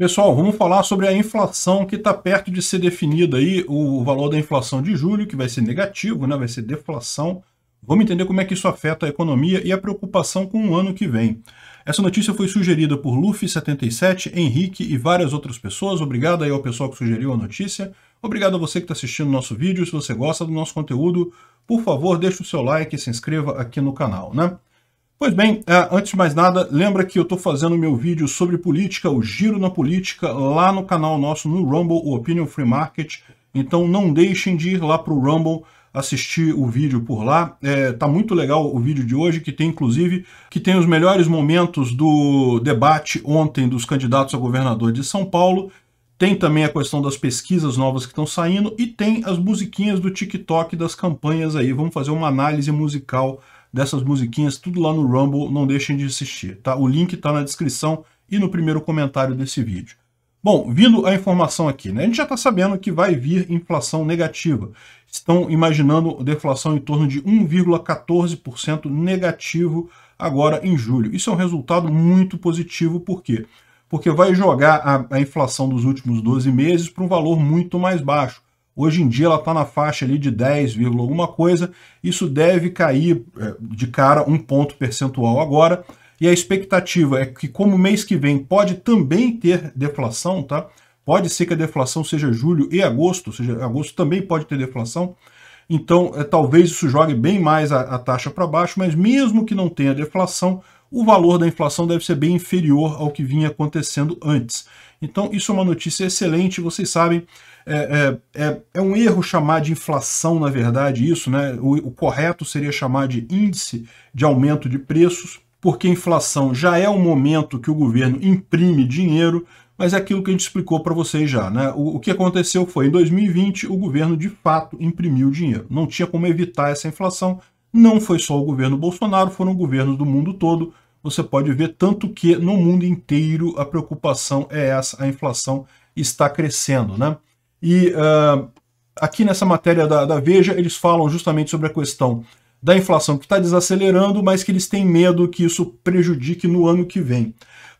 Pessoal, vamos falar sobre a inflação que está perto de ser definida aí, o valor da inflação de julho, que vai ser negativo, né? vai ser deflação. Vamos entender como é que isso afeta a economia e a preocupação com o ano que vem. Essa notícia foi sugerida por Luffy77, Henrique e várias outras pessoas. Obrigado aí ao pessoal que sugeriu a notícia. Obrigado a você que está assistindo o nosso vídeo. Se você gosta do nosso conteúdo, por favor, deixe o seu like e se inscreva aqui no canal, né? Pois bem, é, antes de mais nada, lembra que eu estou fazendo meu vídeo sobre política, o Giro na Política, lá no canal nosso, no Rumble, o Opinion Free Market. Então não deixem de ir lá para o Rumble assistir o vídeo por lá. É, tá muito legal o vídeo de hoje, que tem inclusive que tem os melhores momentos do debate ontem dos candidatos a governador de São Paulo. Tem também a questão das pesquisas novas que estão saindo e tem as musiquinhas do TikTok das campanhas aí. Vamos fazer uma análise musical dessas musiquinhas, tudo lá no Rumble, não deixem de assistir, tá? O link está na descrição e no primeiro comentário desse vídeo. Bom, vindo a informação aqui, né? A gente já está sabendo que vai vir inflação negativa. Estão imaginando deflação em torno de 1,14% negativo agora em julho. Isso é um resultado muito positivo, por quê? Porque vai jogar a, a inflação dos últimos 12 meses para um valor muito mais baixo. Hoje em dia ela está na faixa ali de 10, alguma coisa. Isso deve cair é, de cara um ponto percentual agora. E a expectativa é que, como mês que vem pode também ter deflação, tá? Pode ser que a deflação seja julho e agosto, ou seja, agosto também pode ter deflação. Então, é, talvez isso jogue bem mais a, a taxa para baixo, mas mesmo que não tenha deflação, o valor da inflação deve ser bem inferior ao que vinha acontecendo antes. Então, isso é uma notícia excelente, vocês sabem, é, é, é, é um erro chamar de inflação, na verdade, isso, né? O, o correto seria chamar de índice de aumento de preços, porque a inflação já é o momento que o governo imprime dinheiro, mas é aquilo que a gente explicou para vocês já. Né? O, o, que aconteceu foi, em 2020, o governo de fato imprimiu dinheiro. Não tinha como evitar essa inflação, não foi só o governo Bolsonaro, foram governos do mundo todo. Você pode ver tanto que no mundo inteiro a preocupação é essa, a inflação está crescendo. Né? E uh, aqui nessa matéria da, da Veja, eles falam justamente sobre a questão da inflação que está desacelerando, mas que eles têm medo que isso prejudique no ano que vem.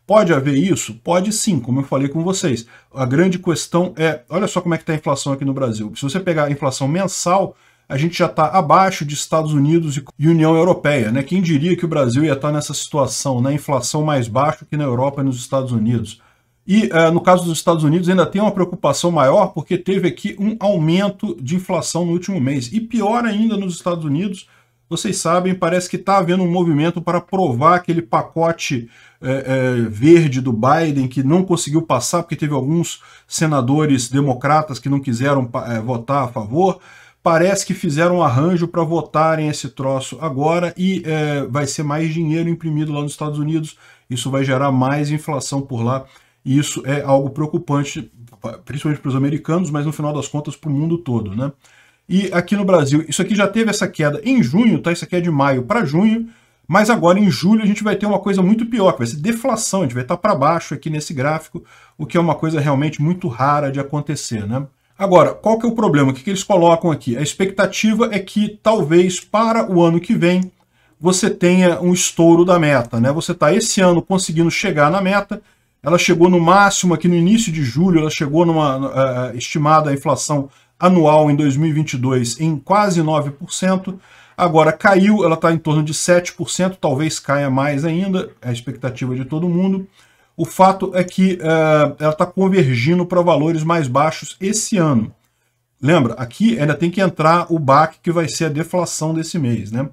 Pode haver isso? Pode sim, como eu falei com vocês. A grande questão é, olha só como é que está a inflação aqui no Brasil. Se você pegar a inflação mensal, a gente já está abaixo de Estados Unidos e União Europeia. Né? Quem diria que o Brasil ia estar tá nessa situação, né? inflação mais baixa que na Europa e nos Estados Unidos. E uh, no caso dos Estados Unidos ainda tem uma preocupação maior porque teve aqui um aumento de inflação no último mês. E pior ainda nos Estados Unidos, vocês sabem, parece que está havendo um movimento para provar aquele pacote eh, eh, verde do Biden que não conseguiu passar porque teve alguns senadores democratas que não quiseram votar a favor. Parece que fizeram um arranjo para votarem esse troço agora e é, vai ser mais dinheiro imprimido lá nos Estados Unidos. Isso vai gerar mais inflação por lá. E isso é algo preocupante, principalmente para os americanos, mas no final das contas para o mundo todo. Né? E aqui no Brasil, isso aqui já teve essa queda em junho, tá? Isso aqui é de maio para junho. Mas agora, em julho, a gente vai ter uma coisa muito pior, que vai ser deflação. A gente vai estar para baixo aqui nesse gráfico, o que é uma coisa realmente muito rara de acontecer, né? Agora, qual que é o problema? O que, que eles colocam aqui? A expectativa é que talvez para o ano que vem você tenha um estouro da meta. Né? Você está esse ano conseguindo chegar na meta, ela chegou no máximo aqui no início de julho, ela chegou numa uh, estimada inflação anual em 2022 em quase 9%, agora caiu, ela está em torno de 7%, talvez caia mais ainda, é a expectativa de todo mundo. O fato é que eh, ela está convergindo para valores mais baixos esse ano. Lembra, aqui ainda tem que entrar o BAC, que vai ser a deflação desse mês. Né?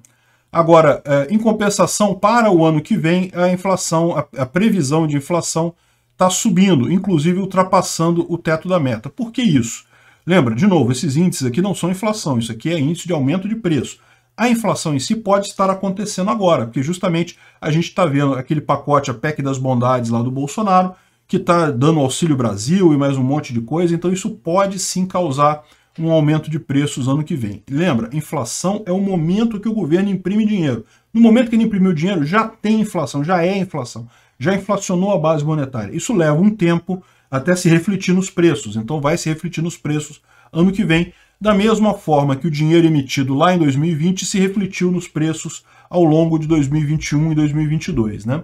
Agora, eh, em compensação, para o ano que vem, a inflação, a, a previsão de inflação está subindo, inclusive ultrapassando o teto da meta. Por que isso? Lembra, de novo, esses índices aqui não são inflação, isso aqui é índice de aumento de preço. A inflação em si pode estar acontecendo agora, porque justamente a gente está vendo aquele pacote, a PEC das bondades lá do Bolsonaro, que está dando auxílio Brasil e mais um monte de coisa, então isso pode sim causar um aumento de preços ano que vem. Lembra, inflação é o momento que o governo imprime dinheiro. No momento que ele imprimiu dinheiro, já tem inflação, já é inflação, já inflacionou a base monetária. Isso leva um tempo até se refletir nos preços, então vai se refletir nos preços ano que vem da mesma forma que o dinheiro emitido lá em 2020 se refletiu nos preços ao longo de 2021 e 2022, né?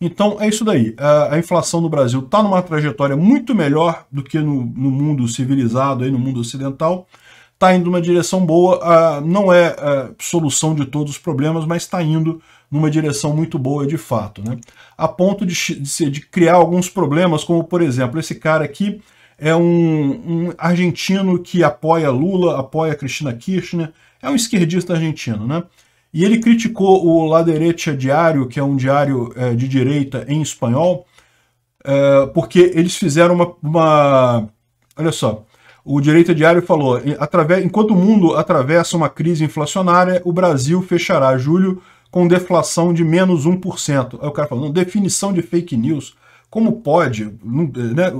Então é isso daí. A, inflação no Brasil está numa trajetória muito melhor do que no, no, mundo civilizado, aí, no mundo ocidental. Está indo numa direção boa, não é solução de todos os problemas, mas está indo numa direção muito boa de fato. Né? A ponto de, de, de criar alguns problemas, como por exemplo, esse cara aqui é um, um argentino que apoia Lula, apoia Cristina Kirchner, é um esquerdista argentino, né? E ele criticou o La Derecha Diário, que é um diário é, de direita em espanhol, é, porque eles fizeram uma, uma, Olha só. O Direita Diário falou: através, enquanto o mundo atravessa uma crise inflacionária, o Brasil fechará julho com deflação de menos 1%. Aí o cara falou: não, definição de fake news. Como pode, né,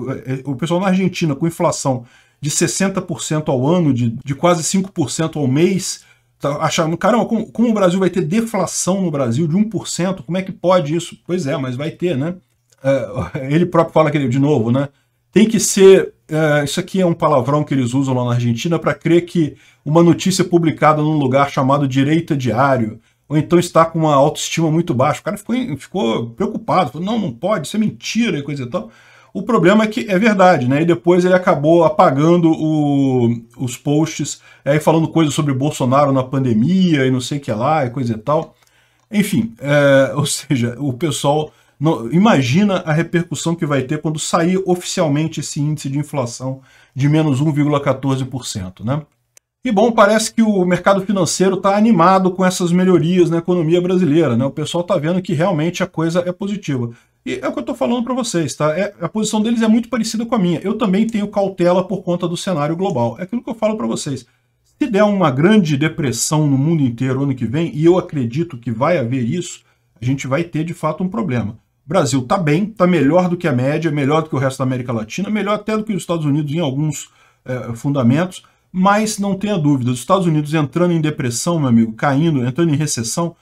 o pessoal na Argentina, com inflação de 60% ao ano, de, de quase 5% ao mês, tá achando, caramba, como, como o Brasil vai ter deflação no Brasil de 1%, como é que pode isso? Pois é, mas vai ter, né? É, ele próprio fala que de novo, né? Tem que ser. Uh, isso aqui é um palavrão que eles usam lá na Argentina para crer que uma notícia publicada num lugar chamado Direita Diário ou então está com uma autoestima muito baixa. O cara ficou, ficou preocupado, falou, não, não pode, isso é mentira e coisa e tal. O problema é que é verdade, né? E depois ele acabou apagando o, os posts, aí é, falando coisas sobre Bolsonaro na pandemia e não sei o que lá e coisa e tal. Enfim, é, ou seja, o pessoal não, imagina a repercussão que vai ter quando sair oficialmente esse índice de inflação de menos 1,14%, né? E bom, parece que o mercado financeiro está animado com essas melhorias na economia brasileira, né? O pessoal está vendo que realmente a coisa é positiva. E é o que eu estou falando para vocês, tá? É, a posição deles é muito parecida com a minha. Eu também tenho cautela por conta do cenário global. É aquilo que eu falo para vocês. Se der uma grande depressão no mundo inteiro ano que vem, e eu acredito que vai haver isso, a gente vai ter de fato um problema. O Brasil está bem, está melhor do que a média, melhor do que o resto da América Latina, melhor até do que os Estados Unidos em alguns é, fundamentos, mas não tenha dúvida, os Estados Unidos entrando em depressão, meu amigo, caindo, entrando em recessão,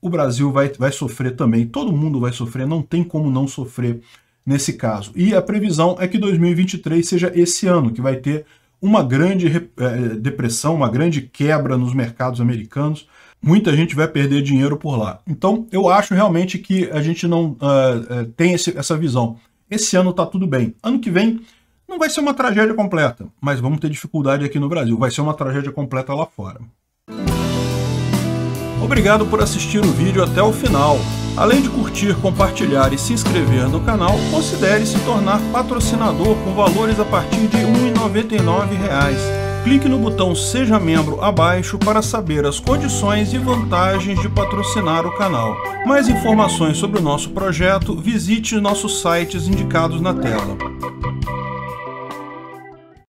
o Brasil vai, vai sofrer também. Todo mundo vai sofrer, não tem como não sofrer nesse caso. E a previsão é que 2023 seja esse ano, que vai ter uma grande eh, depressão, uma grande quebra nos mercados americanos. Muita gente vai perder dinheiro por lá. Então, eu acho realmente que a gente não uh, tem esse, essa visão. Esse ano está tudo bem. Ano que vem não vai ser uma tragédia completa, mas vamos ter dificuldade aqui no Brasil. Vai ser uma tragédia completa lá fora. Obrigado por assistir o vídeo até o final. Além de curtir, compartilhar e se inscrever no canal, considere se tornar patrocinador com valores a partir de R$ 1,99 clique no botão Seja Membro abaixo para saber as condições e vantagens de patrocinar o canal. Mais informações sobre o nosso projeto, visite nossos sites indicados na tela.